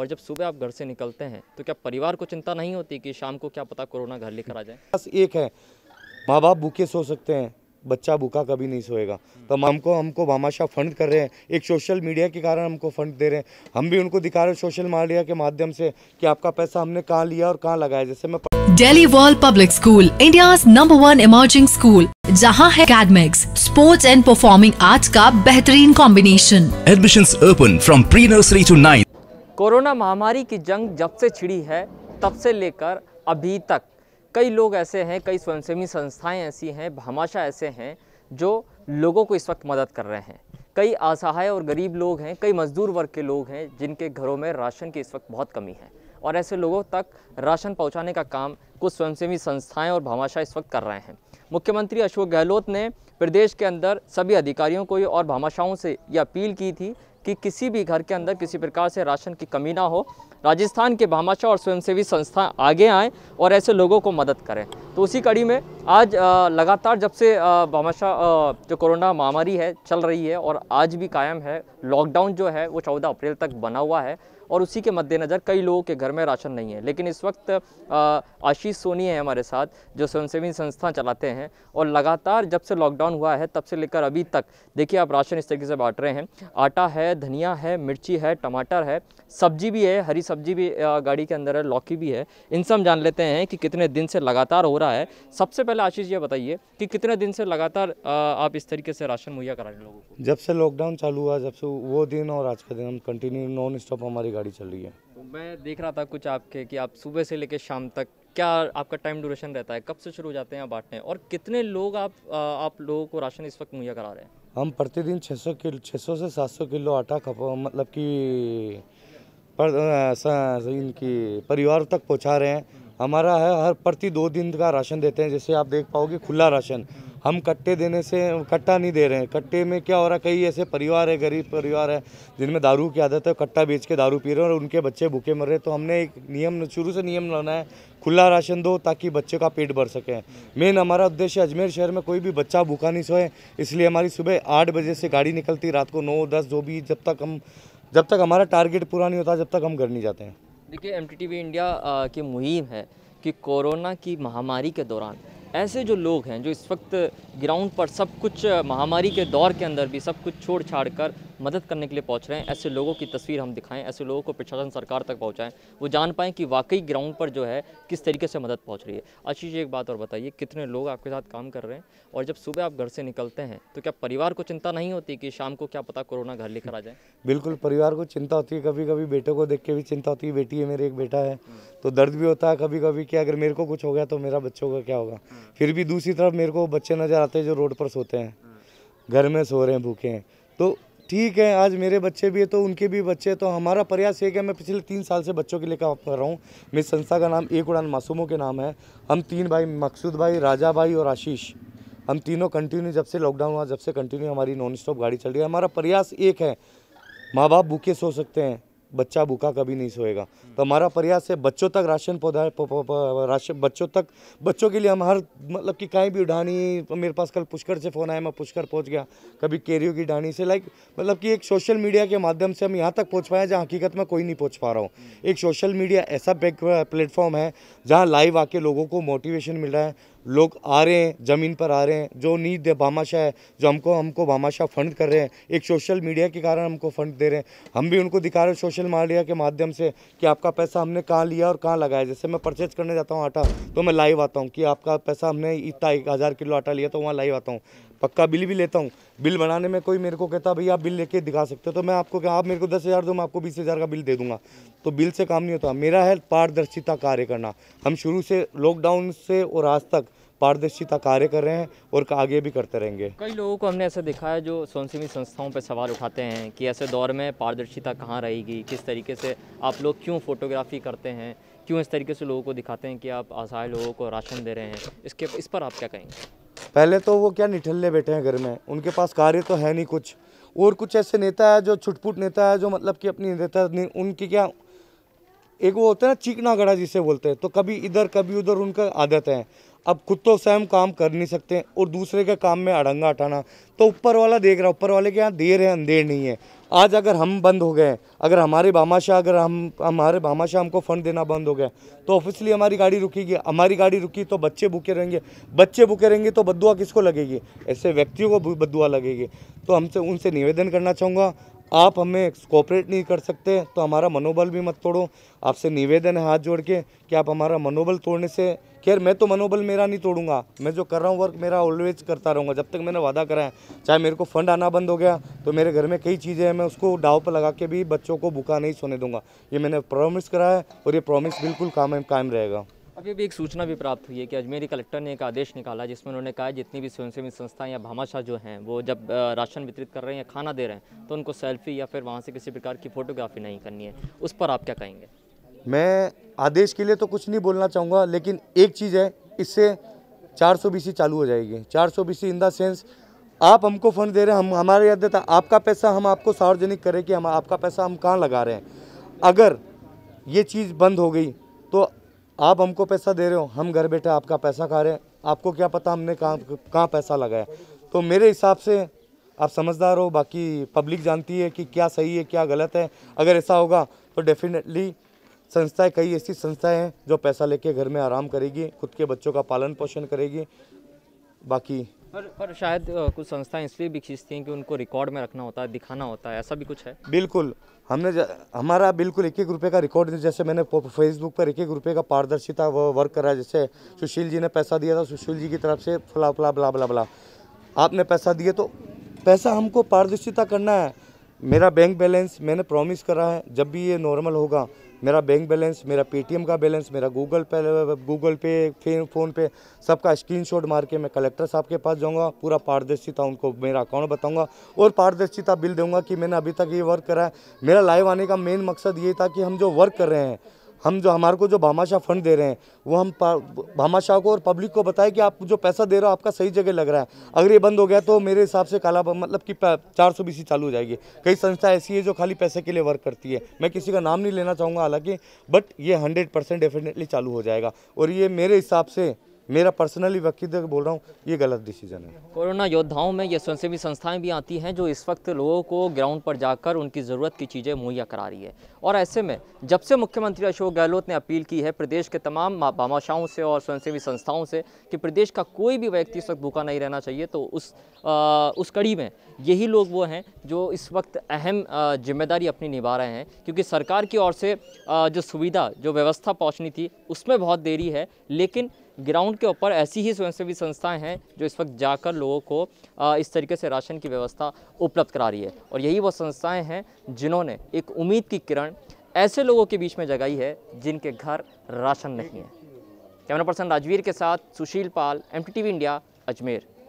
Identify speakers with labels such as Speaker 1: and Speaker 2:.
Speaker 1: और जब सुबह आप घर से निकलते हैं तो क्या परिवार को चिंता नहीं होती कि शाम को क्या पता कोरोना घर लेकर आ जाए
Speaker 2: बस एक है माँ बाप भूखे सो सकते हैं बच्चा भूखा कभी नहीं सोएगा तो हमको हमको भामाशाह फंड कर रहे हैं एक सोशल मीडिया के कारण हमको फंड दे रहे हैं हम भी उनको दिखा रहे हैं सोशल मीडिया के माध्यम से कि आपका पैसा हमने कहाँ लिया और कहाँ लगाया जैसे मैं
Speaker 1: Delhi world public school India number one emerging school जहाँ है academics sports and performing arts का बेहतरीन combination
Speaker 2: admission open from pre nursery to nine
Speaker 1: corona महामारी की जंग जब से छिड़ी है तब से लेकर अभी तक कई लोग ऐसे हैं कई स्वयंसेवी संस्थाएं ऐसी हैं भामाशाह ऐसे हैं जो लोगों को इस वक्त मदद कर रहे हैं कई असहाय और गरीब लोग हैं कई मजदूर वर्ग के लोग हैं जिनके घरों में राशन की इस वक्त बहुत कमी है और ऐसे लोगों तक राशन पहुंचाने का काम कुछ स्वयंसेवी संस्थाएं और भामाशाह इस वक्त कर रहे हैं मुख्यमंत्री अशोक गहलोत ने प्रदेश के अंदर सभी अधिकारियों को और भामाशाहों से ये अपील की थी कि किसी भी घर के अंदर किसी प्रकार से राशन की कमी ना हो राजस्थान के भामाशाह और स्वयंसेवी संस्था आगे आएँ और ऐसे लोगों को मदद करें तो उसी कड़ी में आज लगातार जब से भामाशाह जो कोरोना महामारी है चल रही है और आज भी कायम है लॉकडाउन जो है वो चौदह अप्रैल तक बना हुआ है और उसी के मद्देनज़र कई लोगों के घर में राशन नहीं है लेकिन इस वक्त आशीष सोनी है हमारे साथ जो स्वयंसेवी संस्था चलाते हैं और लगातार जब से लॉकडाउन हुआ है तब से लेकर अभी तक देखिए आप राशन इस तरीके से बांट रहे हैं आटा है धनिया है मिर्ची है टमाटर है सब्जी भी है हरी सब्जी भी गाड़ी के अंदर है लौकी भी है इन हम जान लेते हैं कि कितने दिन से लगातार हो रहा है सबसे पहले आशीष ये बताइए कि कितने दिन से लगातार आप इस तरीके से राशन मुहैया करा रहे हैं लोगों
Speaker 2: को जब से लॉकडाउन चालू हुआ जब से वो दिन और आज का दिन हम कंटिन्यू नॉन स्टॉप हमारी गाड़ी चल रही है
Speaker 1: तो मैं देख रहा था कुछ आपके कि आप सुबह से लेकर शाम तक क्या आपका टाइम ड्यूरेशन रहता है कब से शुरू हो जाते हैं बांटने और कितने लोग आप आप लोगों को राशन इस वक्त मुहैया करा रहे हैं
Speaker 2: हम प्रतिदिन 600 किलो छः से 700 किलो आटा खप मतलब कि पर इनकी परिवार तक पहुंचा रहे हैं हमारा है हर प्रति दो दिन का राशन देते हैं जैसे आप देख पाओगे खुला राशन हम कट्टे देने से कट्टा नहीं दे रहे हैं कट्टे में क्या हो रहा है कई ऐसे परिवार है गरीब परिवार है जिनमें दारू की आदत है कट्टा बेच के दारू पी रहे हैं और उनके बच्चे भूखे मर रहे हैं तो हमने एक नियम शुरू से नियम लाना है खुला राशन दो ताकि बच्चे का पेट भर सके मेन हमारा उद्देश्य अजमेर शहर में कोई भी बच्चा भूखा नहीं सोए इसलिए हमारी सुबह आठ बजे से गाड़ी निकलती रात को नौ दस जो भी जब तक हम जब तक हमारा टारगेट पूरा नहीं होता जब तक हम घर नहीं जाते हैं
Speaker 1: देखिए एम इंडिया की मुहिम है कि कोरोना की महामारी के दौरान ऐसे जो लोग हैं जो इस वक्त ग्राउंड पर सब कुछ महामारी के दौर के अंदर भी सब कुछ छोड़ छाड़ कर मदद करने के लिए पहुँच रहे हैं ऐसे लोगों की तस्वीर हम दिखाएँ ऐसे लोगों को प्रशासन सरकार तक पहुँचाएँ वो जान पाएँ कि वाकई ग्राउंड पर जो है किस तरीके से मदद पहुँच रही है आशीष एक बात और बताइए कितने लोग आपके साथ काम कर रहे हैं और जब सुबह आप घर से निकलते हैं तो क्या परिवार को चिंता नहीं होती कि शाम को क्या पता कोरोना घर लेकर आ जाए
Speaker 2: बिल्कुल परिवार को चिंता होती है कभी कभी बेटों को देख के भी चिंता होती है बेटी है मेरे एक बेटा है हम्म। तो दर्द भी होता है कभी कभी कि अगर मेरे को कुछ हो गया तो मेरा बच्चों का क्या होगा हम्म। फिर भी दूसरी तरफ मेरे को बच्चे नज़र आते हैं जो रोड पर सोते हैं हम्म। घर में सो रहे हैं भूखे हैं तो ठीक है आज मेरे बच्चे भी है तो उनके भी बच्चे तो हमारा प्रयास ये कि मैं पिछले तीन साल से बच्चों के लिए काम कर रहा हूँ मेरी संस्था का नाम एक उड़ान मासूमों के नाम है हम तीन भाई मकसूद भाई राजा भाई और आशीष हम तीनों कंटिन्यू जब से लॉकडाउन हुआ जब से कंटिन्यू हमारी नॉन स्टॉप गाड़ी चल रही है हमारा प्रयास एक है माँ बाप भूखे सो सकते हैं बच्चा भूखा कभी नहीं सोएगा तो हमारा प्रयास है बच्चों तक राशन पौधा राशन बच्चों तक बच्चों के लिए हम हर मतलब कि कहीं भी उड़ानी मेरे पास कल पुष्कर से फ़ोन आया मैं पुष्कर पहुँच गया कभी केरियो की ढाणी से लाइक मतलब कि एक सोशल मीडिया के माध्यम से हम यहाँ तक पहुँच पाए जहाँ हकीकत में कोई नहीं पहुँच पा रहा हूँ एक सोशल मीडिया ऐसा प्लेटफॉर्म है जहाँ लाइव आके लोगों को मोटिवेशन मिल रहा है लोग आ रहे हैं ज़मीन पर आ रहे हैं जो नींद है भामाशाह है जो हमको हमको भामाशाह फंड कर रहे हैं एक सोशल मीडिया के कारण हमको फंड दे रहे हैं हम भी उनको दिखा रहे हैं सोशल मीडिया के माध्यम से कि आपका पैसा हमने कहाँ लिया और कहाँ लगाया जैसे मैं परचेज करने जाता हूँ आटा तो मैं लाइव आता हूँ कि आपका पैसा हमने इतना एक हज़ार किलो आटा लिया तो वहाँ लाइव आता हूँ पक्का बिल भी लेता हूँ बिल बनाने में कोई मेरे को कहता भैया आप बिल लेके दिखा सकते हो तो मैं आपको आप मेरे को दस हज़ार दो मैं आपको बीस हज़ार का बिल दे दूंगा तो बिल से काम नहीं होता मेरा है पारदर्शिता कार्य करना हम शुरू से लॉकडाउन से और आज तक पारदर्शिता कार्य कर रहे हैं और आगे भी करते रहेंगे
Speaker 1: कई लोगों को हमने ऐसा देखा है जो स्वयंसेवी संस्थाओं पर सवाल उठाते हैं कि ऐसे दौर में पारदर्शिता कहाँ रहेगी किस तरीके से आप लोग क्यों फोटोग्राफी करते हैं क्यों इस तरीके से लोगों को दिखाते हैं कि आप असहाय लोगों को राशन दे रहे हैं इसके इस पर आप क्या कहेंगे
Speaker 2: पहले तो वो क्या निठल्ले बैठे हैं घर में उनके पास कार्य तो है नहीं कुछ और कुछ ऐसे नेता है जो छुटपुट नेता है जो मतलब कि अपनी नेता उनकी क्या एक वो होता है ना चीकना गड़ा जिसे बोलते हैं तो कभी इधर कभी उधर उनका आदत है अब खुद तो स्वयं काम कर नहीं सकते और दूसरे के काम में अड़ंगा हटाना तो ऊपर वाला देख रहा ऊपर वाले के यहाँ देर है अंधेर नहीं है आज अगर हम बंद हो गए अगर हमारे भामाशाह अगर हम हमारे भामाशाह हमको फ़ंड देना बंद हो गया तो ऑफिसली हमारी गाड़ी रुकेगी हमारी गाड़ी रुकी तो बच्चे भूखे रहेंगे बच्चे भूखे रहेंगे तो बदुआ किसको लगेगी ऐसे व्यक्तियों को बदुआ लगेगी तो हमसे उनसे निवेदन करना चाहूँगा आप हमें कोऑपरेट नहीं कर सकते तो हमारा मनोबल भी मत तोड़ो आपसे निवेदन है हाथ जोड़ के कि आप हमारा मनोबल तोड़ने से खैर मैं तो मनोबल मेरा नहीं तोड़ूंगा मैं जो कर रहा हूँ वर्क मेरा ऑलवेज करता रहूँगा जब तक मैंने वादा करा है चाहे मेरे को फंड आना बंद हो गया तो मेरे घर में कई चीज़ें हैं मैं उसको डाव पर लगा के भी बच्चों को भूखा नहीं सोने दूंगा ये मैंने प्रॉमिस करा है और ये प्रॉमिस बिल्कुल काम कायम रहेगा
Speaker 1: अभी अभी एक सूचना भी प्राप्त हुई है कि अजमेरी कलेक्टर ने एक आदेश निकाला जिसमें उन्होंने कहा जितनी भी स्वयंसेवी संस्थाएं या भामाशाह जो हैं वो जब राशन वितरित कर रहे हैं या खाना दे रहे हैं तो उनको सेल्फी या फिर वहाँ से किसी प्रकार की फ़ोटोग्राफी नहीं करनी है उस पर आप क्या कहेंगे
Speaker 2: मैं आदेश के लिए तो कुछ नहीं बोलना चाहूँगा लेकिन एक चीज़ है इससे चार सौ चालू हो जाएगी चार सौ इन द सेंस आप हमको फ़ंड दे रहे हैं हम हमारे याद देता आपका पैसा हम आपको सार्वजनिक करें कि हम आपका पैसा हम कहाँ लगा रहे हैं अगर ये चीज़ बंद हो गई तो आप हमको पैसा दे रहे हो हम घर बैठे आपका पैसा खा रहे हैं आपको क्या पता हमने कहाँ कहाँ पैसा लगाया तो मेरे हिसाब से आप समझदार हो बाकी पब्लिक जानती है कि क्या सही है क्या गलत है अगर ऐसा होगा तो डेफिनेटली संस्थाएं कई ऐसी संस्थाएं हैं जो पैसा लेके घर में आराम करेगी खुद के बच्चों का पालन पोषण करेगी बाकी
Speaker 1: पर पर शायद कुछ संस्थाएं इसलिए भी खींचती हैं कि उनको रिकॉर्ड में रखना होता है दिखाना होता है ऐसा भी कुछ है
Speaker 2: बिल्कुल हमने हमारा बिल्कुल एक एक रुपये का रिकॉर्ड जैसे मैंने फेसबुक पर एक एक रुपये का पारदर्शिता वर्क करा जैसे सुशील जी ने पैसा दिया था सुशील जी की तरफ से फला फला बला बला बला आपने पैसा दिए तो पैसा हमको पारदर्शिता करना है मेरा बैंक बैलेंस मैंने प्रॉमिस करा है जब भी ये नॉर्मल होगा मेरा बैंक बैलेंस मेरा पेटीएम का बैलेंस मेरा गूगल पे गूगल पे फिर फ़ोन पे सबका स्क्रीनशॉट मार के मैं कलेक्टर साहब के पास जाऊंगा पूरा पारदर्शिता उनको मेरा अकाउंट बताऊंगा और पारदर्शिता बिल दूंगा कि मैंने अभी तक ये वर्क करा है मेरा लाइव आने का मेन मकसद ये था कि हम जो वर्क कर रहे हैं हम जो हमारे को जो भामाशाह फंड दे रहे हैं वो हम भामाशाह को और पब्लिक को बताएं कि आप जो पैसा दे रहे हो आपका सही जगह लग रहा है अगर ये बंद हो गया तो मेरे हिसाब से काला मतलब कि चार सौ बीसी चालू हो जाएगी कई संस्था ऐसी है जो खाली पैसे के लिए वर्क करती है मैं किसी का नाम नहीं लेना चाहूँगा हालाँकि बट ये हंड्रेड परसेंट डेफिनेटली चालू हो जाएगा और ये मेरे हिसाब से मेरा पर्सनली व्यक्तिगत बोल रहा हूँ ये गलत डिसीजन है
Speaker 1: कोरोना योद्धाओं में ये स्वयंसेवी संस्थाएं भी आती हैं जो इस वक्त लोगों को ग्राउंड पर जाकर उनकी ज़रूरत की चीज़ें मुहैया करा रही है और ऐसे में जब से मुख्यमंत्री अशोक गहलोत ने अपील की है प्रदेश के तमाम बामाशाओं से और स्वयंसेवी संस्थाओं से कि प्रदेश का कोई भी व्यक्ति इस वक्त भूखा नहीं रहना चाहिए तो उस आ, उस कड़ी में यही लोग वो हैं जो इस वक्त अहम जिम्मेदारी अपनी निभा रहे हैं क्योंकि सरकार की ओर से जो सुविधा जो व्यवस्था पहुँचनी थी उसमें बहुत देरी है लेकिन ग्राउंड के ऊपर ऐसी ही स्वयंसेवी संस्थाएं हैं जो इस वक्त जाकर लोगों को इस तरीके से राशन की व्यवस्था उपलब्ध करा रही है और यही वो संस्थाएं हैं जिन्होंने एक उम्मीद की किरण ऐसे लोगों के बीच में जगाई है जिनके घर राशन नहीं है कैमरा पर्सन राजवीर के साथ सुशील पाल एम इंडिया अजमेर